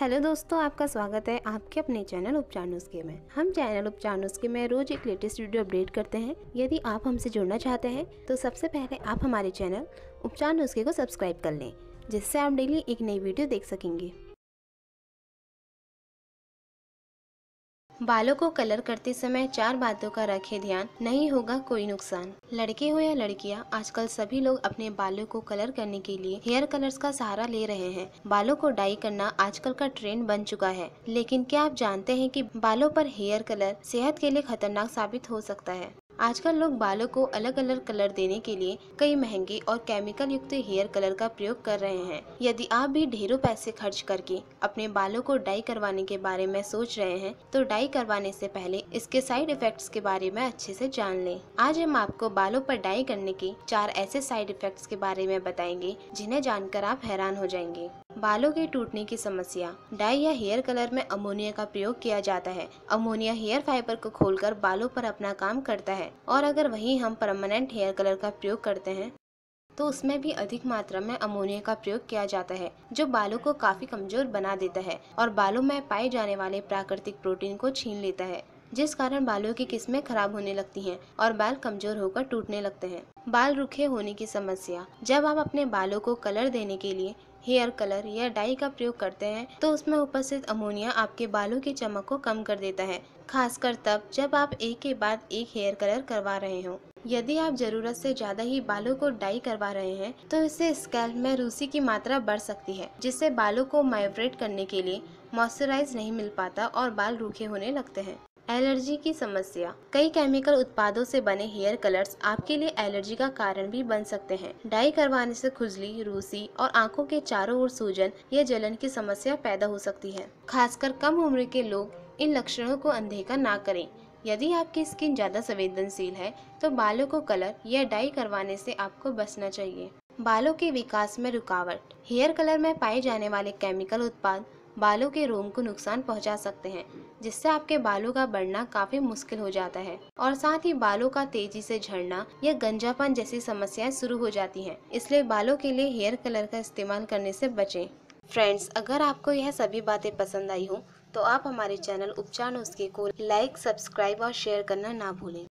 hello दोस्तों आपका स्वागत है आपके अपने चैनल उपचार नुस्खे में हम चैनल उपचार नुस्खे में रोज एक लेटेस्ट वीडियो अपडेट करते हैं यदि आप हमसे जुड़ना चाहते हैं तो सबसे पहले आप हमारे चैनल उपचार नुस्खे को सब्सक्राइब कर लें जिससे आप डेली एक नई वीडियो देख सकेंगे बालों को कलर करते समय चार बातों का रखे ध्यान नहीं होगा कोई नुकसान लड़के हो या लड़कियां आजकल सभी लोग अपने बालों को कलर करने के लिए हेयर कलर्स का सहारा ले रहे हैं बालों को डाई करना आजकल का ट्रेंड बन चुका है लेकिन क्या आप जानते हैं कि बालों पर हेयर कलर सेहत के लिए खतरनाक साबित हो सकता है आजकल लोग बालों को अलग अलग कलर देने के लिए कई महंगे और केमिकल युक्त हेयर कलर का प्रयोग कर रहे हैं यदि आप भी ढेरों पैसे खर्च करके अपने बालों को डाई करवाने के बारे में सोच रहे हैं तो डाई करवाने से पहले इसके साइड इफेक्ट्स के बारे में अच्छे से जान लें आज हम आपको बालों पर डाई करने के चार ऐसे साइड इफेक्ट्स के बारे में बताएंगे जिन्हें जानकर आप हैरान हो जाएंगे बालों के टूटने की समस्या डाई या हेयर कलर में अमोनिया का प्रयोग किया जाता है अमोनिया हेयर फाइबर को खोलकर बालों पर अपना काम करता है है और अगर वहीं हम परमानेंट हेयर कलर का प्रयोग करते हैं तो उसमें भी अधिक मात्रा में अमोनिया का प्रयोग किया जाता है जो बालों को काफी कमजोर बना देता है और बालों में पाए जाने वाले प्राकृतिक प्रोटीन को छीन लेता है जिस कारण बालों की किस्में खराब होने लगती हैं और बाल कमजोर होकर टूटने लगते हैं बाल रुखे होने की समस्या जब आप अपने बालों को कलर देने के लिए हेयर कलर या डाई का प्रयोग करते हैं तो उसमें उपस्थित अमोनिया आपके बालों की चमक को कम कर देता है खासकर तब जब आप एक के बाद एक हेयर कलर करवा रहे हो यदि आप ज़रूरत से ज़्यादा ही बालों को डाई करवा रहे हैं तो इससे स्कैल्प में रूसी की मात्रा बढ़ सकती है जिससे बालों को माइब्रेट करने के लिए मॉइस्चराइज नहीं मिल पाता और बाल रूखे होने लगते हैं एलर्जी की समस्या कई केमिकल उत्पादों से बने हेयर कलर्स आपके लिए एलर्जी का कारण भी बन सकते हैं डाई करवाने से खुजली रूसी और आंखों के चारों ओर सूजन या जलन की समस्या पैदा हो सकती है खासकर कम उम्र के लोग इन लक्षणों को अनदेखा ना करें यदि आपकी स्किन ज़्यादा संवेदनशील है तो बालों को कलर या डाई करवाने से आपको बचना चाहिए बालों के विकास में रुकावट हेयर कलर में पाए जाने वाले केमिकल उत्पाद बालों के रोम को नुकसान पहुंचा सकते हैं जिससे आपके बालों का बढ़ना काफी मुश्किल हो जाता है और साथ ही बालों का तेजी से झड़ना या गंजापन जैसी समस्याएं शुरू हो जाती हैं इसलिए बालों के लिए हेयर कलर का इस्तेमाल करने से बचें फ्रेंड्स अगर आपको यह सभी बातें पसंद आई हो तो आप हमारे चैनल उपचार नुस्खे को लाइक सब्सक्राइब और शेयर करना ना भूलें